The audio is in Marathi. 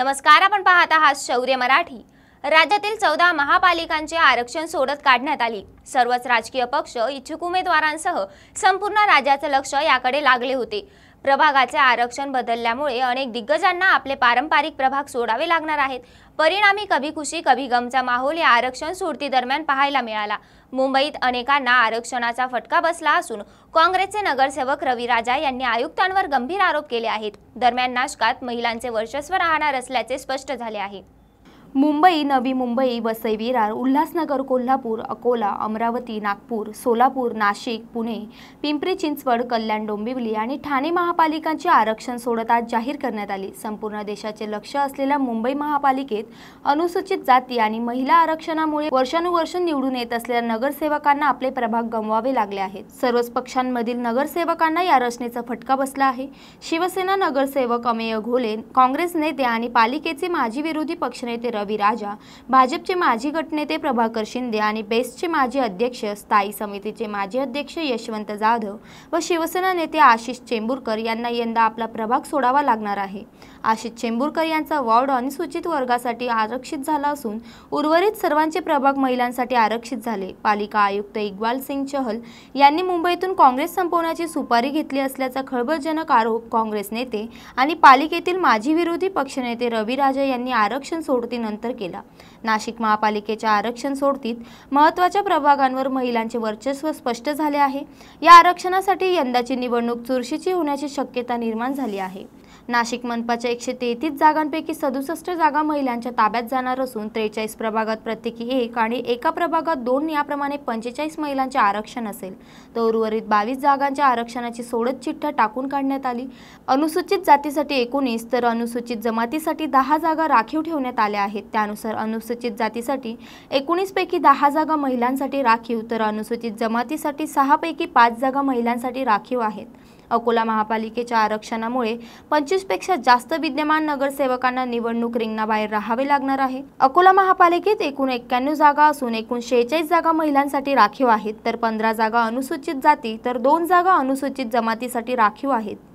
नमस्कार आपण पाहत आहात शौर्य मराठी राज्यातील चौदा महापालिकांचे आरक्षण सोडत काढण्यात आली सर्वच राजकीय पक्ष इच्छुक उमेदवारांसह संपूर्ण राज्याचं लक्ष याकडे लागले होते प्रभागाचे आरक्षण बदलल्यामुळे अनेक दिग्गजांना आपले पारंपरिक प्रभाग सोडावे लागणार आहेत परिणामी कभी खुशी कभी गमचा माहोल या आरक्षण सोडती दरम्यान पाहायला मिळाला मुंबईत अनेकांना आरक्षणाचा फटका बसला असून काँग्रेसचे नगरसेवक रवी राजा यांनी आयुक्तांवर गंभीर आरोप केले आहेत दरम्यान नाशकात महिलांचे वर्चस्व राहणार असल्याचे स्पष्ट झाले आहे मुंबई नवी मुंबई वसई विरार उल्हासनगर कोल्हापूर अकोला अमरावती नागपूर सोलापूर नाशिक पुणे पिंपरी चिंचवड कल्याण डोंबिवली आणि ठाणे महापालिकांचे आरक्षण सोडत आज जाहीर करण्यात आली संपूर्ण देशाचे लक्ष असलेल्या मुंबई महापालिकेत अनुसूचित जाती आणि महिला आरक्षणामुळे वर्षानुवर्ष निवडून येत असलेल्या नगरसेवकांना आपले प्रभाग गमवावे लागले आहेत सर्वच पक्षांमधील नगरसेवकांना या रचनेचा फटका बसला आहे शिवसेना नगरसेवक अमेय घोले काँग्रेस नेते आणि पालिकेचे माजी विरोधी पक्षनेते रवी राजा भाजपचे माजी गटनेते प्रभाकर शिंदे आणि बेस्टचे माजी अध्यक्ष स्थायी समितीचे माजी अध्यक्ष यशवंत जाधव व शिवसेना नेते आशिष चेंबूरकर यांना यंदा आपला प्रभाग सोडावा लागणार आहे आशिष चेंबूरकर यांचा वॉर्ड अनुसूचित वर्गासाठी आरक्षित झाला असून उर्वरित सर्वांचे प्रभाग महिलांसाठी आरक्षित झाले पालिका आयुक्त इक्बाल सिंग चहल यांनी मुंबईतून काँग्रेस संपवण्याची सुपारी घेतली असल्याचा खळबळजनक आरोप काँग्रेस नेते आणि पालिकेतील माजी विरोधी पक्षनेते रवी राजा यांनी आरक्षण सोडतीनंतर केला नाशिक महापालिकेच्या आरक्षण सोडतीत महत्त्वाच्या प्रभागांवर महिलांचे वर्चस्व स्पष्ट झाले आहे या आरक्षणासाठी यंदाची निवडणूक चुरशीची होण्याची शक्यता निर्माण झाली आहे नाशिक मनपाच्या एकशे तेहतीस जागांपैकी सदुसष्ट जागा महिलांच्या ताब्यात जाणार असून त्रेचाळीस प्रभागात प्रत्येकी एक आणि एका प्रभागात दोन याप्रमाणे पंचेचाळीस महिलांचे आरक्षण असेल तर उर्वरित बावीस जागांच्या आरक्षणाची सोडत चिठ्ठ टाकून काढण्यात आली अनुसूचित जातीसाठी एकोणीस तर अनुसूचित जमातीसाठी दहा जागा राखीव ठेवण्यात आल्या आहेत त्यानुसार अनुसूचित जातीसाठी एकोणीसपैकी दहा जागा महिलांसाठी राखीव तर अनुसूचित जमातीसाठी सहापैकी पाच जागा महिलांसाठी राखीव आहेत अकोला महापालिकेच्या आरक्षणामुळे पंचवीसपेक्षा जास्त विद्यमान नगरसेवकांना निवडणूक रिंगणाबाहेर राहावे लागणार आहे अकोला महापालिकेत एकूण एक्क्याण्णव जागा असून एकूण शेहेचाळीस जागा महिलांसाठी राखीव आहेत तर पंधरा जागा अनुसूचित जाती तर दोन जागा अनुसूचित जमातीसाठी राखीव आहेत